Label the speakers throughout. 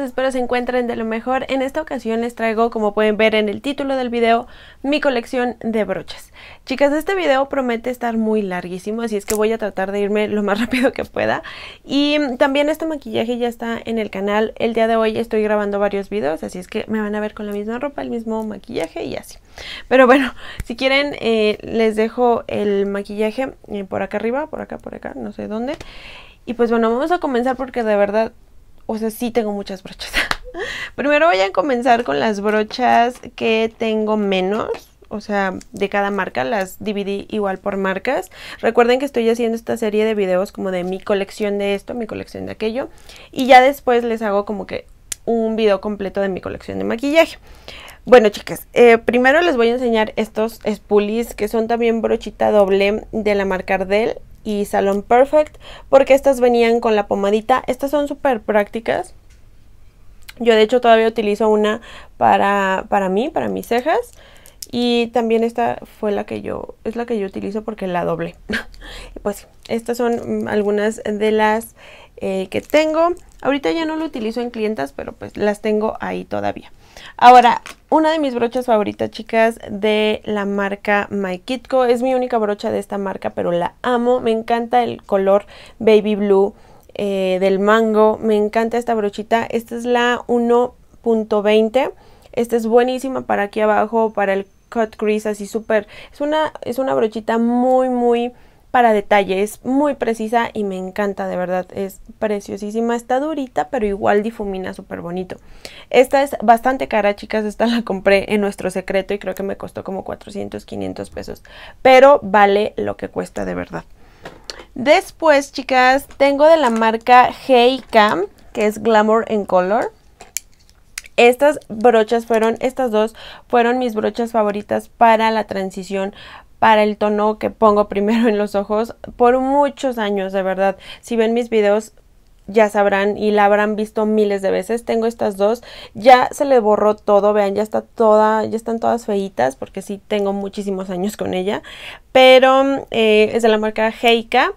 Speaker 1: espero se encuentren de lo mejor. En esta ocasión les traigo, como pueden ver en el título del video, mi colección de brochas. Chicas, este video promete estar muy larguísimo, así es que voy a tratar de irme lo más rápido que pueda. Y también este maquillaje ya está en el canal. El día de hoy estoy grabando varios videos, así es que me van a ver con la misma ropa, el mismo maquillaje y así. Pero bueno, si quieren eh, les dejo el maquillaje eh, por acá arriba, por acá, por acá, no sé dónde. Y pues bueno, vamos a comenzar porque de verdad o sea, sí tengo muchas brochas. Primero voy a comenzar con las brochas que tengo menos. O sea, de cada marca las dividí igual por marcas. Recuerden que estoy haciendo esta serie de videos como de mi colección de esto, mi colección de aquello. Y ya después les hago como que un video completo de mi colección de maquillaje. Bueno, chicas, eh, primero les voy a enseñar estos spoolies que son también brochita doble de la marca Ardell y Salon Perfect porque estas venían con la pomadita. Estas son súper prácticas. Yo de hecho todavía utilizo una para, para mí, para mis cejas. Y también esta fue la que yo, es la que yo utilizo porque la doble. pues estas son mm, algunas de las eh, que tengo. Ahorita ya no lo utilizo en clientas, pero pues las tengo ahí todavía. Ahora, una de mis brochas favoritas, chicas, de la marca My Es mi única brocha de esta marca, pero la amo. Me encanta el color baby blue eh, del mango. Me encanta esta brochita. Esta es la 1.20. Esta es buenísima para aquí abajo, para el cut crease, así súper. Es una, es una brochita muy, muy para detalle. Es muy precisa y me encanta, de verdad. Es preciosísima. Está durita, pero igual difumina súper bonito. Esta es bastante cara, chicas. Esta la compré en nuestro secreto y creo que me costó como 400, 500 pesos. Pero vale lo que cuesta, de verdad. Después, chicas, tengo de la marca Hey Cam, que es Glamour en Color. Estas brochas fueron, estas dos fueron mis brochas favoritas para la transición para el tono que pongo primero en los ojos por muchos años, de verdad. Si ven mis videos, ya sabrán y la habrán visto miles de veces. Tengo estas dos, ya se le borró todo, vean, ya está toda, ya están todas feitas porque sí tengo muchísimos años con ella, pero eh, es de la marca Heika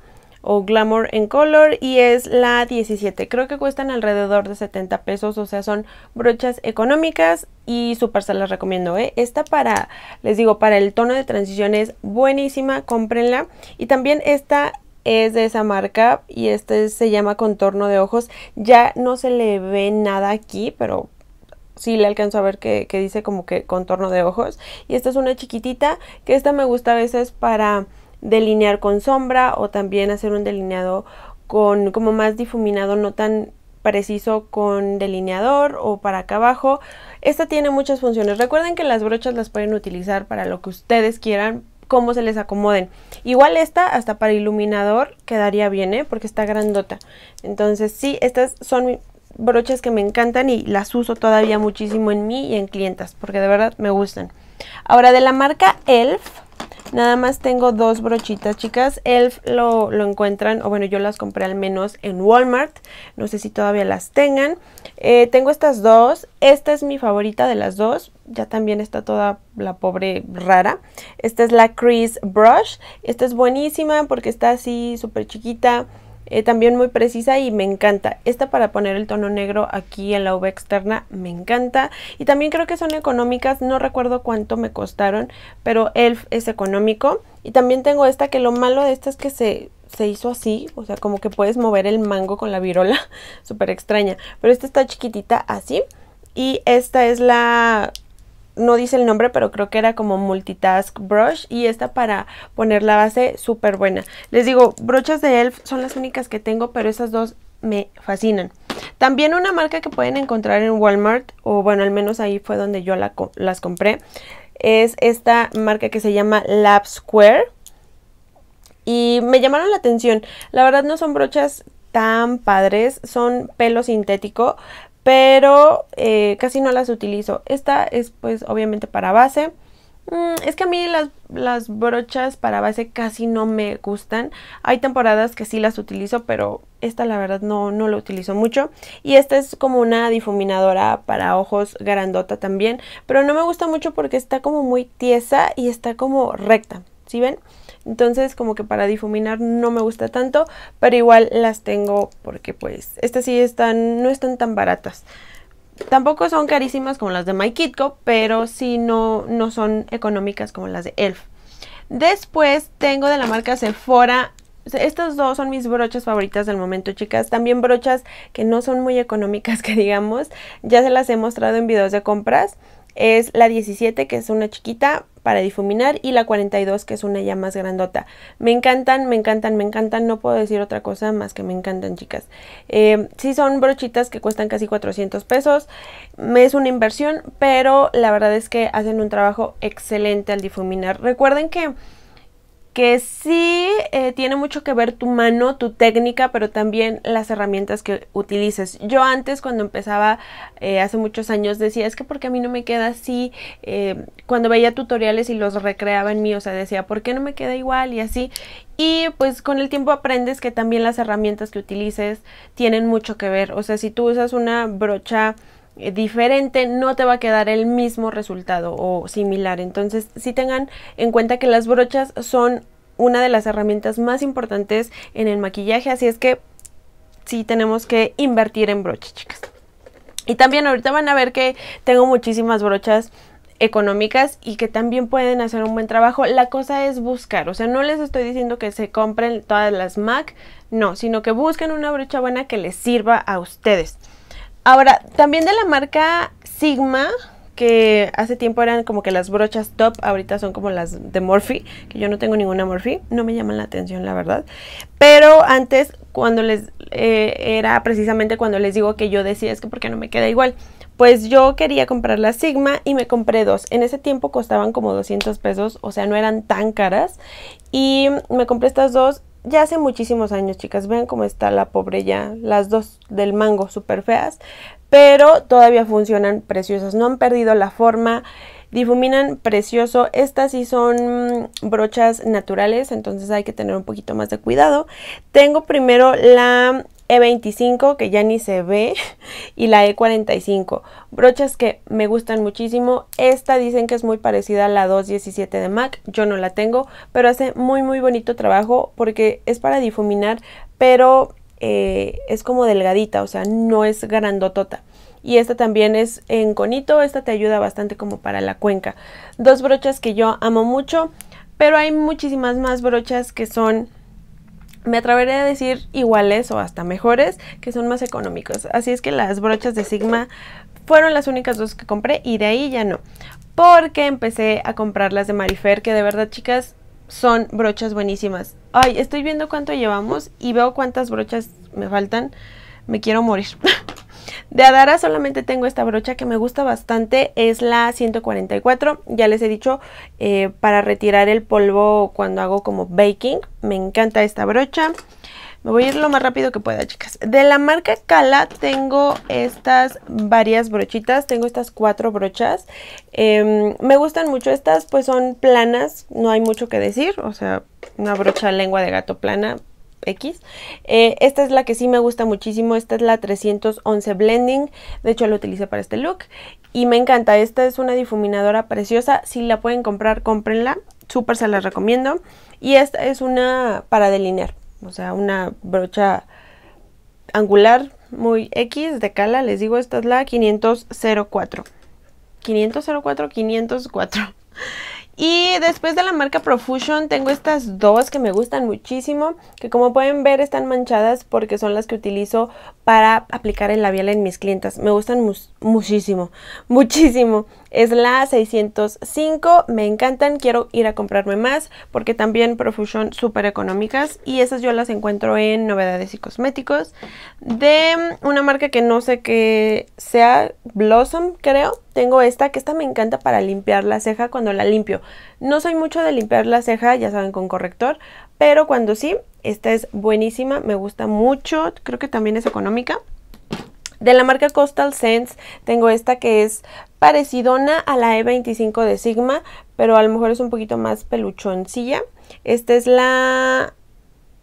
Speaker 1: o Glamour en Color y es la 17. Creo que cuestan alrededor de 70 pesos, o sea, son brochas económicas y super se las recomiendo. ¿eh? Esta para, les digo, para el tono de transición es buenísima, cómprenla. Y también esta es de esa marca y este se llama contorno de ojos. Ya no se le ve nada aquí, pero sí le alcanzo a ver que, que dice como que contorno de ojos. Y esta es una chiquitita, que esta me gusta a veces para delinear con sombra o también hacer un delineado con como más difuminado, no tan preciso con delineador o para acá abajo. Esta tiene muchas funciones. Recuerden que las brochas las pueden utilizar para lo que ustedes quieran, como se les acomoden. Igual esta hasta para iluminador quedaría bien, ¿eh? porque está grandota. Entonces sí, estas son brochas que me encantan y las uso todavía muchísimo en mí y en clientas, porque de verdad me gustan. Ahora de la marca ELF, Nada más tengo dos brochitas, chicas. Elf lo, lo, encuentran, o bueno, yo las compré al menos en Walmart. No sé si todavía las tengan. Eh, tengo estas dos. Esta es mi favorita de las dos. Ya también está toda la pobre rara. Esta es la Crease Brush. Esta es buenísima porque está así súper chiquita. Eh, también muy precisa y me encanta. Esta para poner el tono negro aquí en la uva externa me encanta. Y también creo que son económicas, no recuerdo cuánto me costaron, pero ELF es económico. Y también tengo esta que lo malo de esta es que se, se hizo así, o sea, como que puedes mover el mango con la virola, súper extraña. Pero esta está chiquitita así. Y esta es la no dice el nombre, pero creo que era como multitask brush y esta para poner la base súper buena. Les digo, brochas de ELF son las únicas que tengo, pero esas dos me fascinan. También una marca que pueden encontrar en Walmart, o bueno, al menos ahí fue donde yo las compré, es esta marca que se llama Lab Square. Y me llamaron la atención. La verdad no son brochas tan padres, son pelo sintético, pero eh, casi no las utilizo. Esta es pues obviamente para base. Mm, es que a mí las, brochas para base casi no me gustan. Hay temporadas que sí las utilizo, pero esta la verdad no, no la utilizo mucho. Y esta es como una difuminadora para ojos grandota también. Pero no me gusta mucho porque está como muy tiesa y está como recta. ¿Sí ven? Entonces como que para difuminar no me gusta tanto, pero igual las tengo porque pues estas sí están, no están tan baratas. Tampoco son carísimas como las de My Kitco, pero sí no, no son económicas como las de Elf. Después tengo de la marca Sephora estas dos son mis brochas favoritas del momento, chicas. También brochas que no son muy económicas, que digamos. Ya se las he mostrado en videos de compras es la 17 que es una chiquita para difuminar y la 42 que es una ya más grandota. Me encantan, me encantan, me encantan, no puedo decir otra cosa más que me encantan chicas. si eh, sí son brochitas que cuestan casi 400 pesos, es una inversión, pero la verdad es que hacen un trabajo excelente al difuminar. Recuerden que que sí eh, tiene mucho que ver tu mano, tu técnica, pero también las herramientas que utilices. Yo antes cuando empezaba eh, hace muchos años decía, es que porque a mí no me queda así, eh, cuando veía tutoriales y los recreaba en mí, o sea, decía, ¿por qué no me queda igual? Y así. Y pues con el tiempo aprendes que también las herramientas que utilices tienen mucho que ver. O sea, si tú usas una brocha eh, diferente, no te va a quedar el mismo resultado o similar. Entonces, si tengan en cuenta que las brochas son una de las herramientas más importantes en el maquillaje, así es que si tenemos que invertir en brochas, chicas. Y también ahorita van a ver que tengo muchísimas brochas económicas y que también pueden hacer un buen trabajo. La cosa es buscar, o sea, no les estoy diciendo que se compren todas las MAC, no, sino que busquen una brocha buena que les sirva a ustedes. Ahora, también de la marca Sigma, que hace tiempo eran como que las brochas top, ahorita son como las de Morphe, que yo no tengo ninguna Morphe, no me llaman la atención la verdad, pero antes cuando les, eh, era precisamente cuando les digo que yo decía es que porque no me queda igual, pues yo quería comprar la Sigma y me compré dos, en ese tiempo costaban como 200 pesos, o sea no eran tan caras y me compré estas dos ya hace muchísimos años, chicas. Vean cómo está la pobre ya. Las dos del mango súper feas. Pero todavía funcionan preciosas. No han perdido la forma. Difuminan precioso. Estas sí son mm, brochas naturales. Entonces hay que tener un poquito más de cuidado. Tengo primero la e25 que ya ni se ve y la E45. Brochas que me gustan muchísimo. Esta dicen que es muy parecida a la 217 de MAC. Yo no la tengo, pero hace muy muy bonito trabajo porque es para difuminar, pero eh, es como delgadita, o sea, no es grandotota. Y esta también es en conito, esta te ayuda bastante como para la cuenca. Dos brochas que yo amo mucho, pero hay muchísimas más brochas que son me atreveré a decir iguales o hasta mejores, que son más económicos. Así es que las brochas de Sigma fueron las únicas dos que compré y de ahí ya no. Porque empecé a comprar las de Marifer, que de verdad, chicas, son brochas buenísimas. Ay, estoy viendo cuánto llevamos y veo cuántas brochas me faltan. Me quiero morir. De Adara solamente tengo esta brocha que me gusta bastante, es la 144, ya les he dicho, eh, para retirar el polvo cuando hago como baking, me encanta esta brocha. Me voy a ir lo más rápido que pueda, chicas. De la marca Kala tengo estas varias brochitas. Tengo estas cuatro brochas. Em, me gustan mucho estas, pues son planas. No hay mucho que decir. O sea, una brocha lengua de gato plana X. Eh, esta es la que sí me gusta muchísimo, esta es la 311 Blending, de hecho la utilicé para este look y me encanta, esta es una difuminadora preciosa, si la pueden comprar, cómprenla, súper se la recomiendo y esta es una para delinear, o sea, una brocha angular muy X de cala, les digo, esta es la 504. 504, 504. Y después de la marca Profusion tengo estas dos que me gustan muchísimo, que como pueden ver están manchadas porque son las que utilizo para aplicar el labial en mis clientas. Me gustan muchísimo, muchísimo es la 605. Me encantan, quiero ir a comprarme más porque también Profusion súper económicas y esas yo las encuentro en novedades y cosméticos de una marca que no sé qué sea, Blossom creo. Tengo esta, que esta me encanta para limpiar la ceja cuando la limpio. No soy mucho de limpiar la ceja, ya saben, con corrector, pero cuando sí, esta es buenísima, me gusta mucho, creo que también es económica. De la marca Coastal Sense tengo esta que es parecidona a la E25 de Sigma, pero a lo mejor es un poquito más peluchoncilla. Esta es la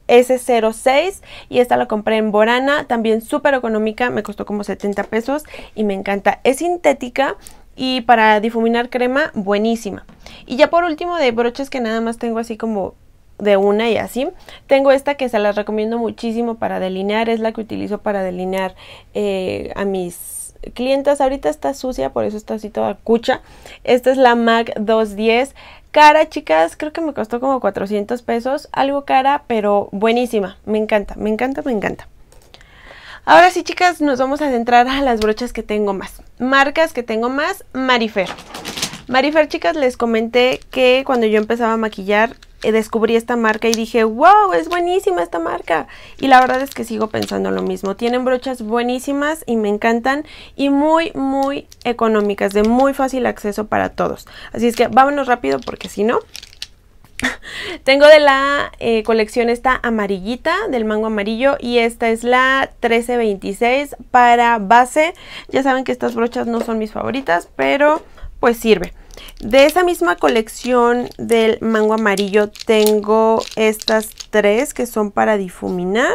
Speaker 1: S06 y esta la compré en Borana, también súper económica, me costó como 70 pesos y me encanta. Es sintética y para difuminar crema, buenísima. Y ya por último de broches que nada más tengo así como de una y así. Tengo esta que se las recomiendo muchísimo para delinear, es la que utilizo para delinear eh, a mis clientas. Ahorita está sucia, por eso está así toda cucha. Esta es la MAC 210. Cara, chicas, creo que me costó como 400 pesos, algo cara, pero buenísima. Me encanta, me encanta, me encanta. Ahora sí, chicas, nos vamos a centrar a las brochas que tengo más. Marcas que tengo más, Marifer. Marifer, chicas, les comenté que cuando yo empezaba a maquillar eh, descubrí esta marca y dije, wow, es buenísima esta marca. Y la verdad es que sigo pensando lo mismo. Tienen brochas buenísimas y me encantan y muy, muy económicas, de muy fácil acceso para todos. Así es que vámonos rápido porque si no... Tengo de la eh, colección esta amarillita, del mango amarillo, y esta es la 1326 para base. Ya saben que estas brochas no son mis favoritas, pero pues sirve. De esa misma colección del mango amarillo tengo estas tres que son para difuminar.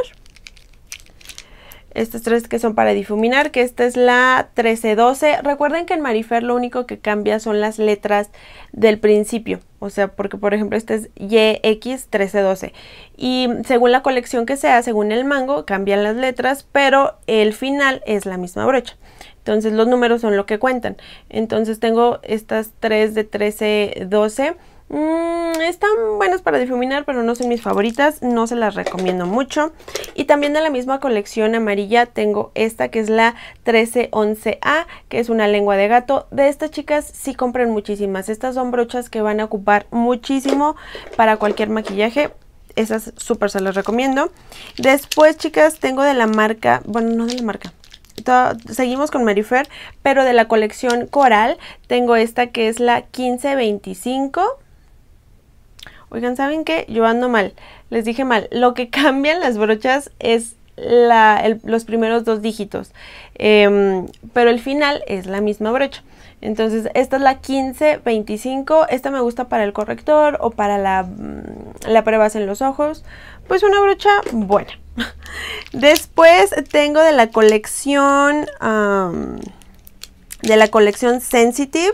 Speaker 1: Estas tres que son para difuminar, que esta es la 1312. Recuerden que en Marifer lo único que cambia son las letras del principio. O sea, porque por ejemplo este es YX1312. Y según la colección que sea, según el mango, cambian las letras, pero el final es la misma brocha. Entonces los números son lo que cuentan. Entonces tengo estas 3 de 13, 12. Mm, están buenas para difuminar, pero no son mis favoritas, no se las recomiendo mucho. Y también de la misma colección amarilla tengo esta que es la 1311A, que es una lengua de gato. De estas chicas sí compran muchísimas, estas son brochas que van a ocupar muchísimo para cualquier maquillaje. Esas súper se las recomiendo. Después, chicas, tengo de la marca, bueno, no de la marca, seguimos con Marifer, pero de la colección coral tengo esta que es la 1525. Oigan, ¿saben qué? Yo ando mal. Les dije mal. Lo que cambian las brochas es los primeros dos dígitos. Em, pero el final es la misma brocha. Entonces, esta es la 1525. Esta me gusta para el corrector o para la, mm, la pruebas en los ojos pues una brocha buena. Después tengo de la colección de la colección Sensitive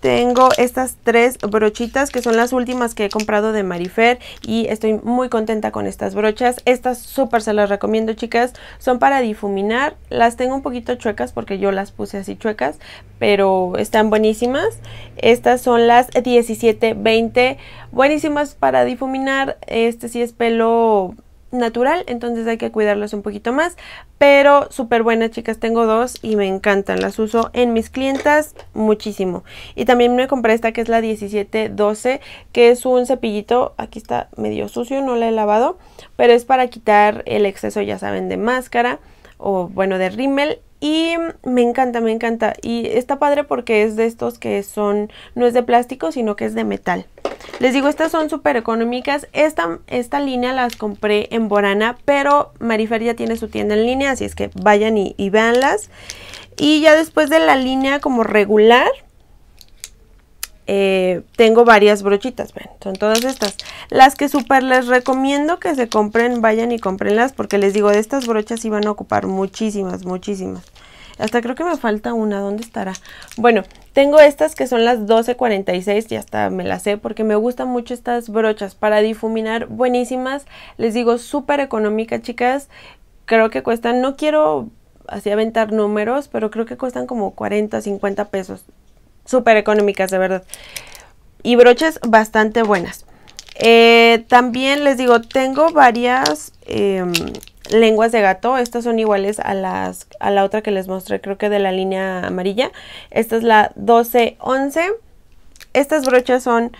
Speaker 1: tengo estas tres brochitas que son las últimas que he comprado de Marifer y estoy muy contenta con estas brochas. Estas súper se las recomiendo chicas, son para difuminar, las tengo un poquito chuecas porque yo las puse así chuecas, pero están buenísimas. Estas son las 1720, buenísimas para difuminar, este sí es pelo natural, entonces hay que cuidarlos un poquito más, pero súper buenas chicas, tengo dos y me encantan, las uso en mis clientas muchísimo. Y también me compré esta que es la 1712, que es un cepillito, aquí está medio sucio, no la he lavado, pero es para quitar el exceso, ya saben, de máscara o bueno, de rímel y me encanta, me encanta. Y está padre porque es de estos que son, no es de plástico, sino que es de metal. Les digo, estas son súper económicas. Esta, esta línea las compré en Borana, pero Marifer ya tiene su tienda en línea, así es que vayan y, veanlas véanlas. Y ya después de la línea como regular, eh, tengo varias brochitas, son todas estas. Las que súper les recomiendo que se compren, vayan y comprenlas, porque les digo, de estas brochas iban a ocupar muchísimas, muchísimas. Hasta creo que me falta una, ¿dónde estará? Bueno, tengo estas que son las 1246 y hasta me las sé porque me gustan mucho estas brochas para difuminar, buenísimas. Les digo, súper económicas, chicas. Creo que cuestan, no quiero así aventar números, pero creo que cuestan como 40, 50 pesos. Súper económicas, de verdad. Y brochas bastante buenas. Eh, también les digo, tengo varias em, lenguas de gato. Estas son iguales a, las, a la otra que les mostré, creo que de la línea amarilla. Esta es la 1211. Estas brochas son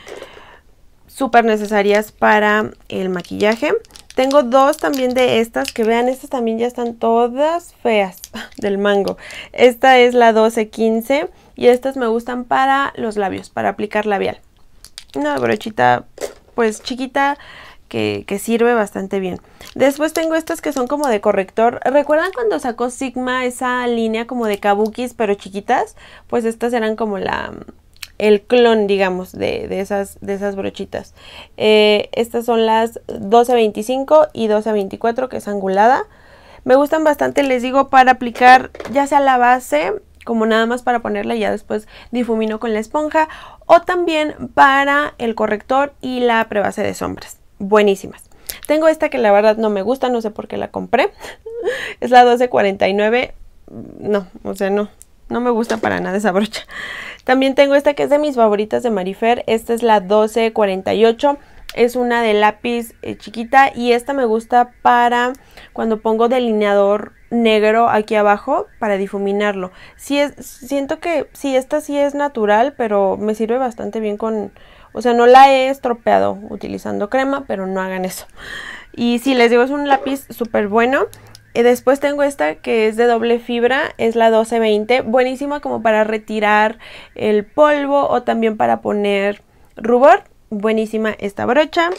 Speaker 1: súper necesarias para el maquillaje. Tengo dos también de estas, que vean, estas también ya están todas feas del mango. Esta es la 1215 y estas me gustan para los labios, para aplicar labial. Una brochita pues chiquita, que, sirve bastante bien. Después tengo estas que son como de corrector. ¿Recuerdan cuando sacó Sigma esa línea como de kabukis pero chiquitas? Pues estas eran como la el clon, digamos, de, esas, de esas brochitas. Eh, estas son las a 12-25 y a 12-24 que es angulada. Me gustan bastante, les digo, para aplicar ya sea la base como nada más para ponerla y ya después difumino con la esponja o también para el corrector y la prebase de sombras buenísimas. Tengo esta que la verdad no me gusta, no sé por qué la compré. es la 1249. Mm, no, o sea, no. No me gusta para nada esa brocha. También tengo esta que es de mis favoritas de Marifer. Esta es la 1248. Es una de lápiz eh, chiquita y esta me gusta para cuando pongo delineador negro aquí abajo para difuminarlo. Sí es, siento que sí, esta sí es natural, pero me sirve bastante bien con, o sea, no la he estropeado utilizando crema, pero no hagan eso. Y sí, les digo, es un lápiz súper bueno. Eh, después tengo esta que es de doble fibra, es la 1220, buenísima como para retirar el polvo o también para poner rubor. Buenísima esta brocha.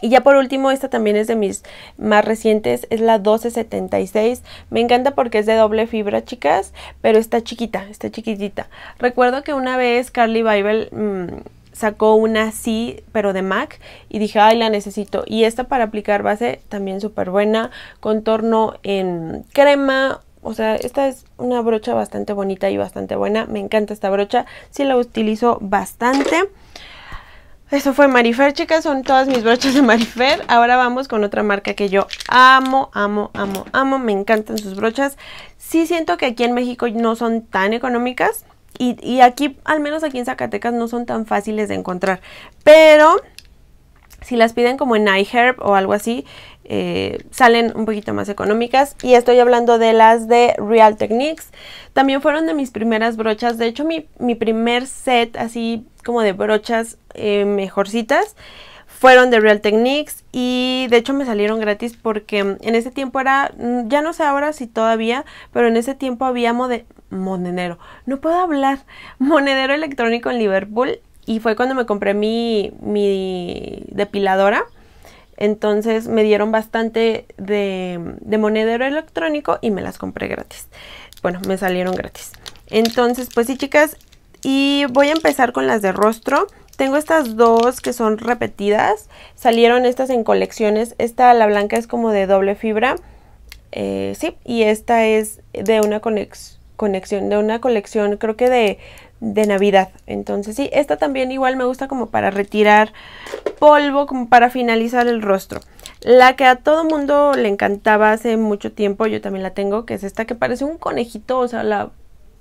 Speaker 1: Y ya por último, esta también es de mis más recientes, es la 1276. Me encanta porque es de doble fibra, chicas, pero está chiquita, está chiquitita. Recuerdo que una vez Carly Bible mm, sacó una sí, pero de MAC, y dije, ay, la necesito. Y esta para aplicar base, también súper buena, contorno en crema, o sea, esta es una brocha bastante bonita y bastante buena, me encanta esta brocha, sí la utilizo bastante. Eso fue Marifer, chicas, son todas mis brochas de Marifer. Ahora vamos con otra marca que yo amo, amo, amo, amo, me encantan sus brochas. Sí siento que aquí en México no son tan económicas, y, aquí, al menos aquí en Zacatecas, no son tan fáciles de encontrar. Pero si las piden como en iHerb o algo así, eh, salen un poquito más económicas. Y estoy hablando de las de Real Techniques. También fueron de mis primeras brochas. De hecho, mi, primer set así como de brochas eh, mejorcitas fueron de Real Techniques y de hecho me salieron gratis porque en ese tiempo era, mm, ya no sé ahora si todavía, pero en ese tiempo había de monedero, no puedo hablar, monedero electrónico en Liverpool y fue cuando me compré mi, mi depiladora. Entonces me dieron bastante de, de monedero electrónico y me las compré gratis. Bueno, me salieron gratis. Entonces, pues sí, chicas. Y voy a empezar con las de rostro. Tengo estas dos que son repetidas. Salieron estas en colecciones. Esta, la blanca, es como de doble fibra. Eh, sí, y esta es de una conexión, de una colección, creo que de, de Navidad. Entonces sí, esta también igual me gusta como para retirar polvo, como para finalizar el rostro. La que a todo mundo le encantaba hace mucho tiempo, yo también la tengo, que es esta que parece un conejito, o sea, la,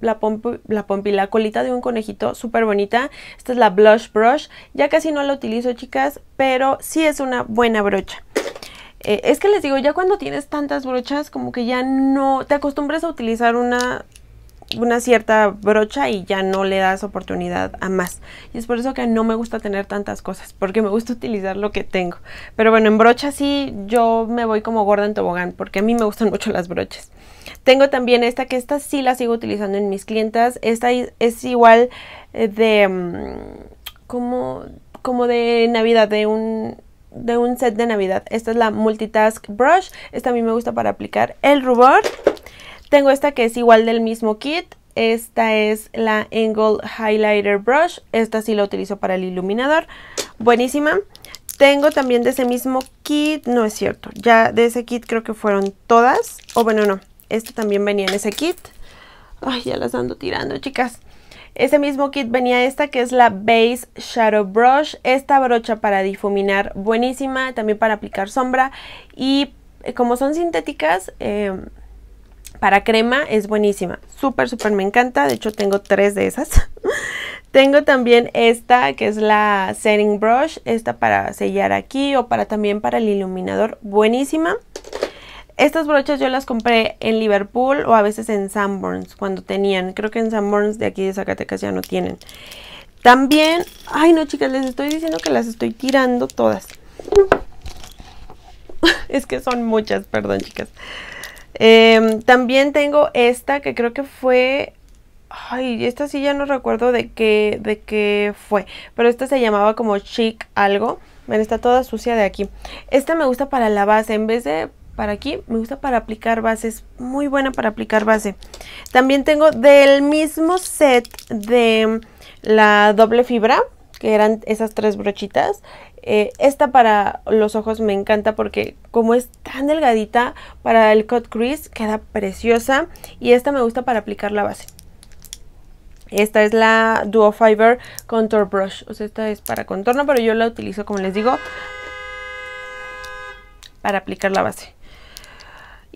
Speaker 1: la, pomp la la colita de un conejito, súper bonita. Esta es la Blush Brush. Ya casi no la utilizo, chicas, pero sí es una buena brocha. Eh, es que les digo, ya cuando tienes tantas brochas, como que ya no... Te acostumbras a utilizar una una cierta brocha y ya no le das oportunidad a más. Y es por eso que no me gusta tener tantas cosas, porque me gusta utilizar lo que tengo. Pero bueno, en brocha sí yo me voy como gorda en tobogán, porque a mí me gustan mucho las brochas. Tengo también esta que esta sí la sigo utilizando en mis clientas. Esta es igual eh, de mm, como, como de Navidad, de un de un set de Navidad. Esta es la Multitask Brush. Esta a mí me gusta para aplicar el rubor. Tengo esta que es igual del mismo kit. Esta es la Angle Highlighter Brush. Esta sí la utilizo para el iluminador. Buenísima. Tengo también de ese mismo kit, no es cierto, ya de ese kit creo que fueron todas, o bueno, no, este también venía en ese kit. Ay, ya las ando tirando, chicas. Ese mismo kit venía esta que es la Base Shadow Brush. Esta brocha para difuminar buenísima, también para aplicar sombra. Y eh, como son sintéticas, eh, para crema es buenísima. Súper, súper me encanta. De hecho, tengo tres de esas. tengo también esta que es la Setting Brush. Esta para sellar aquí o para también para el iluminador. Buenísima. Estas brochas yo las compré en Liverpool o a veces en Sanborns cuando tenían. Creo que en Sanborns de aquí de Zacatecas ya no tienen. También, ay no chicas, les estoy diciendo que las estoy tirando todas. es que son muchas, perdón chicas. Em, también tengo esta que creo que fue... Ay, esta sí ya no recuerdo de qué, de qué fue. Pero esta se llamaba como chic algo. Ven, está toda sucia de aquí. Esta me gusta para la base. En vez de para aquí. Me gusta para aplicar bases. Muy buena para aplicar base. También tengo del mismo set de mm, la doble fibra, que eran esas tres brochitas. Eh, esta para los ojos me encanta porque como es tan delgadita para el cut crease queda preciosa. Y esta me gusta para aplicar la base. Esta es la Duo Fiber Contour Brush. O sea, esta es para contorno, pero yo la utilizo, como les digo, para aplicar la base.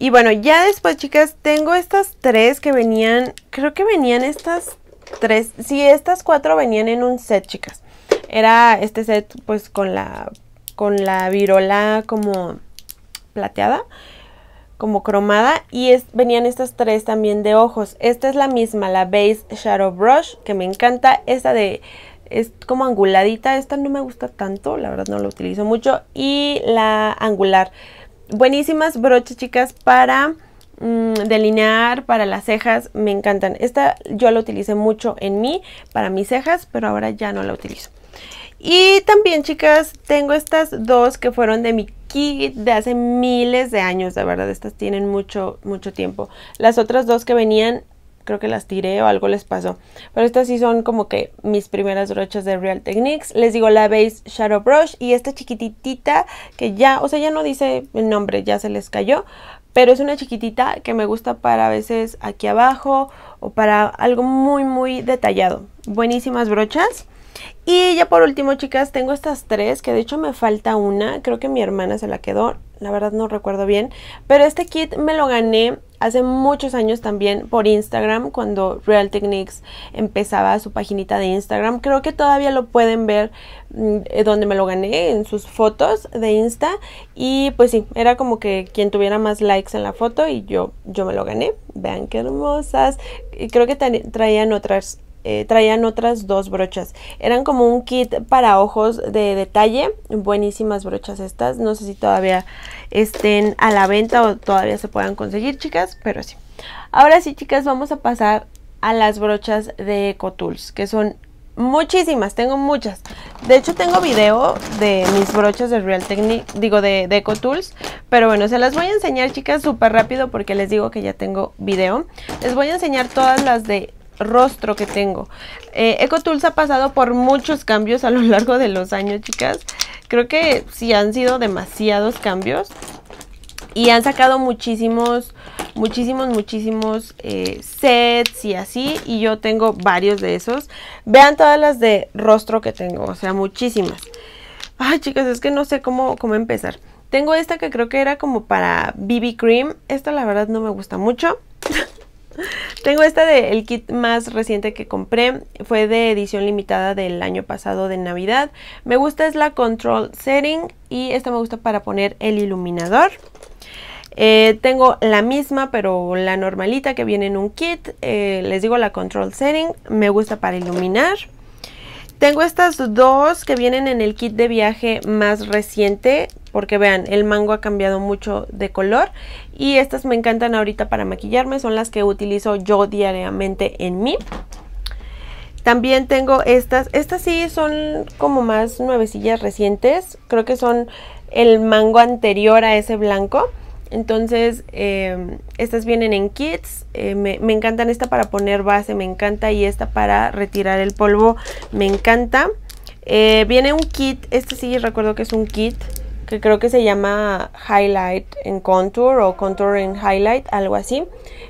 Speaker 1: Y bueno, ya después, chicas, tengo estas tres que venían, creo que venían estas tres, sí, estas cuatro venían en un set, chicas. Era este set, pues, con la, con la virola como plateada, como cromada. Y venían estas tres también de ojos. Esta es la misma, la Base Shadow Brush, que me encanta. Esa de es como anguladita, esta no me gusta tanto, la verdad no la utilizo mucho. Y la angular, buenísimas brochas, chicas, para mm, delinear, para las cejas. Me encantan. Esta yo la utilicé mucho en mí, para mis cejas, pero ahora ya no la utilizo. Y también, chicas, tengo estas dos que fueron de mi kit de hace miles de años. De verdad, estas tienen mucho, mucho tiempo. Las otras dos que venían creo que las tiré o algo les pasó. Pero estas sí son como que mis primeras brochas de Real Techniques. Les digo la Base Shadow Brush y esta chiquitita que ya, o sea, ya no dice el nombre, ya se les cayó. Pero es una chiquitita que me gusta para a veces aquí abajo o para algo muy, muy detallado. Buenísimas brochas. Y ya por último, chicas, tengo estas tres que de hecho me falta una. Creo que mi hermana se la quedó la verdad no recuerdo bien, pero este kit me lo gané hace muchos años también por Instagram, cuando Real Techniques empezaba su paginita de Instagram. Creo que todavía lo pueden ver mm, eh, donde me lo gané, en sus fotos de Insta. Y pues sí, era como que quien tuviera más likes en la foto y yo, yo me lo gané. Vean qué hermosas. Y creo que traían otras eh, traían otras dos brochas. Eran como un kit para ojos de detalle. Buenísimas brochas estas. No sé si todavía estén a la venta o todavía se puedan conseguir, chicas, pero sí. Ahora sí, chicas, vamos a pasar a las brochas de Ecotools, que son muchísimas, tengo muchas. De hecho, tengo video de mis brochas de Real Technique, digo, de, Ecotools. Pero bueno, se las voy a enseñar, chicas, súper rápido porque les digo que ya tengo video. Les voy a enseñar todas las de rostro que tengo. Eh, Eco EcoTools ha pasado por muchos cambios a lo largo de los años, chicas. Creo que sí han sido demasiados cambios. Y han sacado muchísimos, muchísimos, muchísimos eh, sets y así. Y yo tengo varios de esos. Vean todas las de rostro que tengo. O sea, muchísimas. Ay, chicas, es que no sé cómo, cómo empezar. Tengo esta que creo que era como para BB Cream. Esta la verdad no me gusta mucho. Tengo esta del kit más reciente que compré, fue de edición limitada del año pasado de Navidad. Me gusta es la Control Setting y esta me gusta para poner el iluminador. Eh, tengo la misma pero la normalita que viene en un kit, eh, les digo la Control Setting, me gusta para iluminar. Tengo estas dos que vienen en el kit de viaje más reciente, porque vean, el mango ha cambiado mucho de color y estas me encantan ahorita para maquillarme, son las que utilizo yo diariamente en mí. También tengo estas, estas sí son como más nuevecillas recientes, creo que son el mango anterior a ese blanco. Entonces, eh, estas vienen en kits, eh, me, encantan esta para poner base, me encanta, y esta para retirar el polvo, me encanta. Eh, viene un kit, este sí recuerdo que es un kit que creo que se llama Highlight en Contour o Contour en Highlight, algo así.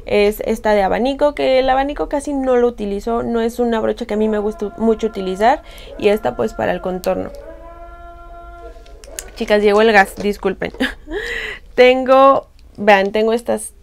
Speaker 1: Es esta de abanico, que el abanico casi no lo utilizo, no es una brocha que a mí me gusta mucho utilizar y esta pues para el contorno. Chicas, llegó el gas, disculpen. tengo, vean, tengo estas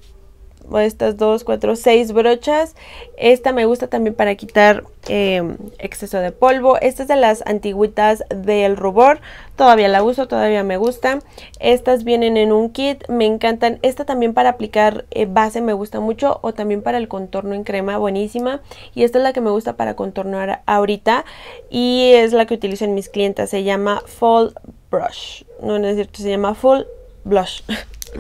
Speaker 1: estas dos, cuatro, seis brochas. Esta me gusta también para quitar em, exceso de polvo. Esta es de las antigüitas del rubor. Todavía la uso, todavía me gusta. Estas vienen en un kit, me encantan. Esta también para aplicar eh, base me gusta mucho o también para el contorno en crema, buenísima. Y esta es la que me gusta para contornar ahorita y es la que utilizo en mis clientes. Se llama Full Brush. No, no es cierto, se llama Full Blush.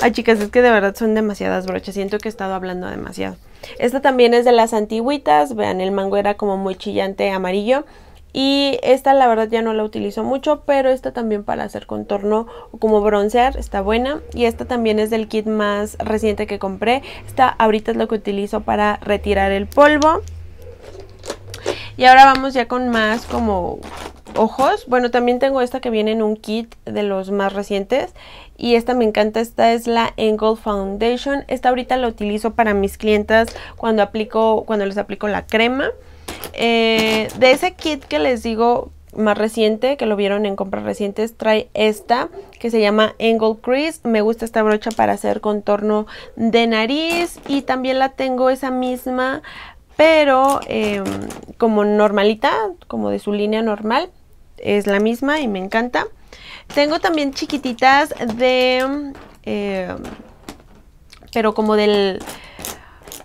Speaker 1: Ay, chicas, es que de verdad son demasiadas brochas. Siento que he estado hablando demasiado. Esta también es de las antiguitas. Vean, el mango era como muy chillante amarillo. Y esta la verdad ya no la utilizo mucho, pero esta también para hacer contorno o como broncear está buena. Y esta también es del kit más reciente que compré. Esta ahorita es lo que utilizo para retirar el polvo. Y ahora vamos ya con más como ojos. Bueno, también tengo esta que viene en un kit de los más recientes. Y esta me encanta, esta es la Angle Foundation. Esta ahorita la utilizo para mis clientas cuando aplico, cuando les aplico la crema. Eh, de ese kit que les digo más reciente, que lo vieron en compras recientes, trae esta que se llama Angle Crease. Me gusta esta brocha para hacer contorno de nariz y también la tengo esa misma pero em, como normalita, como de su línea normal es la misma y me encanta. Tengo también chiquititas de... Eh, pero como del...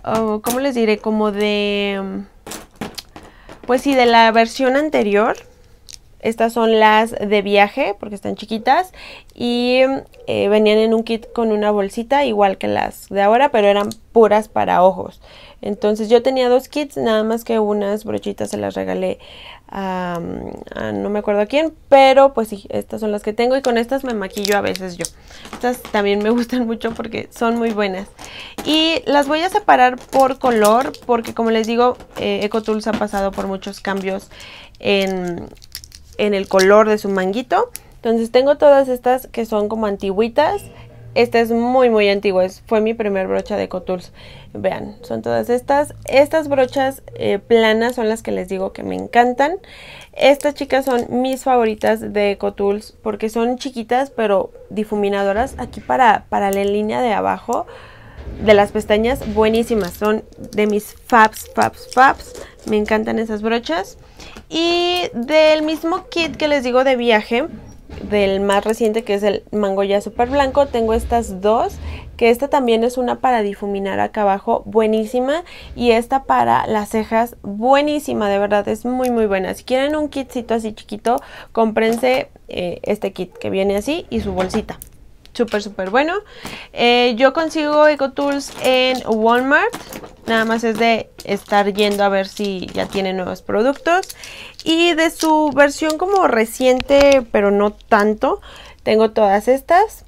Speaker 1: Oh, ¿Cómo les diré? Como de... Pues sí, de la versión anterior. Estas son las de viaje porque están chiquitas y eh, venían en un kit con una bolsita igual que las de ahora, pero eran puras para ojos. Entonces yo tenía dos kits, nada más que unas brochitas se las regalé a, no me acuerdo a quién, pero pues sí, estas son las que tengo y con estas me maquillo a veces yo. Estas también me gustan mucho porque son muy buenas. Y las voy a separar por color porque como les digo, eh, EcoTools ha pasado por muchos cambios en en el color de su manguito. Entonces tengo todas estas que son como antiguitas. Esta es muy muy antigua, fue mi primer brocha de Cotools. Vean, son todas estas. Estas brochas eh, planas son las que les digo que me encantan. Estas chicas son mis favoritas de Cotools porque son chiquitas pero difuminadoras. Aquí para, para la línea de abajo de las pestañas, buenísimas. Son de mis fabs, fabs, fabs. Me encantan esas brochas. Y del mismo kit que les digo de viaje, del más reciente que es el mango ya super blanco, tengo estas dos, que esta también es una para difuminar acá abajo, buenísima, y esta para las cejas, buenísima, de verdad, es muy muy buena. Si quieren un kitcito así chiquito, cómprense eh, este kit que viene así y su bolsita súper, súper bueno. Eh, yo consigo eco tools en Walmart. Nada más es de estar yendo a ver si ya tiene nuevos productos. Y de su versión como reciente, pero no tanto, tengo todas estas.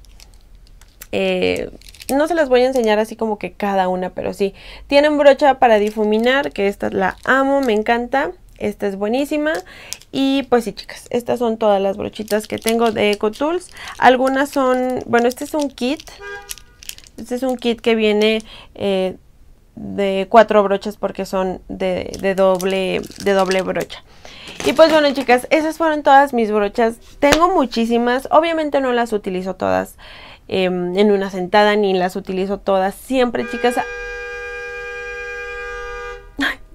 Speaker 1: Eh, no se las voy a enseñar así como que cada una, pero sí. Tienen brocha para difuminar, que esta la amo, me encanta. Esta es buenísima. Y pues sí, chicas, estas son todas las brochitas que tengo de Eco Algunas son, bueno, este es un kit. Este es un kit que viene eh, de cuatro brochas porque son de, doble, de doble brocha. Y pues bueno chicas, esas fueron todas mis brochas. Tengo muchísimas, obviamente no las utilizo todas em, en una sentada ni las utilizo todas. Siempre chicas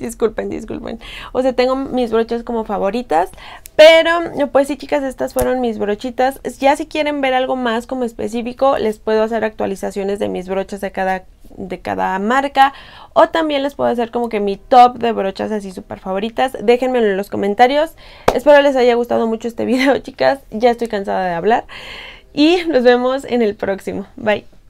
Speaker 1: disculpen, disculpen. O sea, tengo mis brochas como favoritas. Pero, eh, pues sí, chicas, estas fueron mis brochitas. Ya si quieren ver algo más como específico, les puedo hacer actualizaciones de mis brochas de cada, de cada marca. O también les puedo hacer como que mi top de brochas así súper favoritas. Déjenmelo en los comentarios. Espero les haya gustado mucho este video, chicas. Ya estoy cansada de hablar. Y nos vemos en el próximo. Bye.